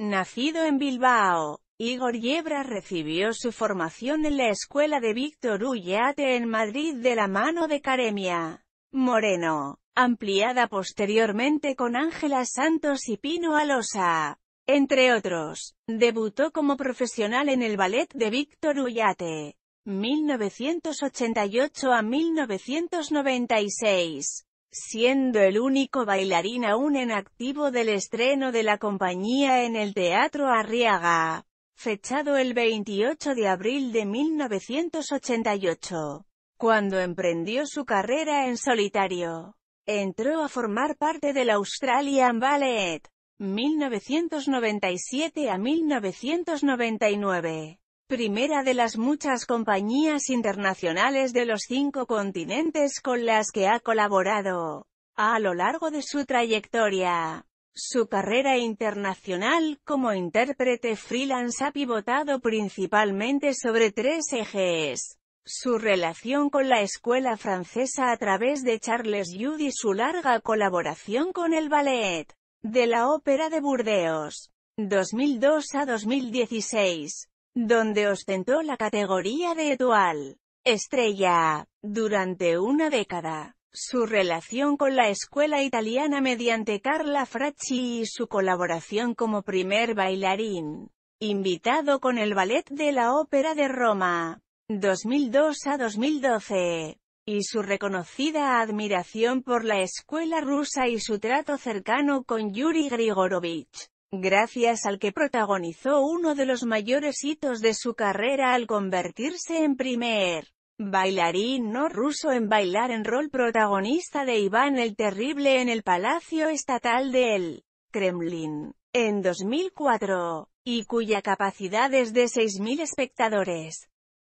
Nacido en Bilbao, Igor Yebra recibió su formación en la escuela de Víctor Ullate en Madrid de la mano de Caremia Moreno, ampliada posteriormente con Ángela Santos y Pino Alosa. Entre otros, debutó como profesional en el ballet de Víctor Ullate, 1988 a 1996 siendo el único bailarín aún en activo del estreno de la compañía en el Teatro Arriaga, fechado el 28 de abril de 1988, cuando emprendió su carrera en solitario. Entró a formar parte del Australian Ballet, 1997 a 1999 primera de las muchas compañías internacionales de los cinco continentes con las que ha colaborado a lo largo de su trayectoria. Su carrera internacional como intérprete freelance ha pivotado principalmente sobre tres ejes. Su relación con la escuela francesa a través de Charles Jude y su larga colaboración con el ballet de la Ópera de Burdeos, 2002 a 2016 donde ostentó la categoría de dual Estrella. Durante una década, su relación con la escuela italiana mediante Carla Fracci y su colaboración como primer bailarín, invitado con el Ballet de la Ópera de Roma, 2002 a 2012, y su reconocida admiración por la escuela rusa y su trato cercano con Yuri Grigorovich gracias al que protagonizó uno de los mayores hitos de su carrera al convertirse en primer bailarín no ruso en bailar en rol protagonista de Iván el Terrible en el Palacio Estatal del Kremlin, en 2004, y cuya capacidad es de 6.000 espectadores.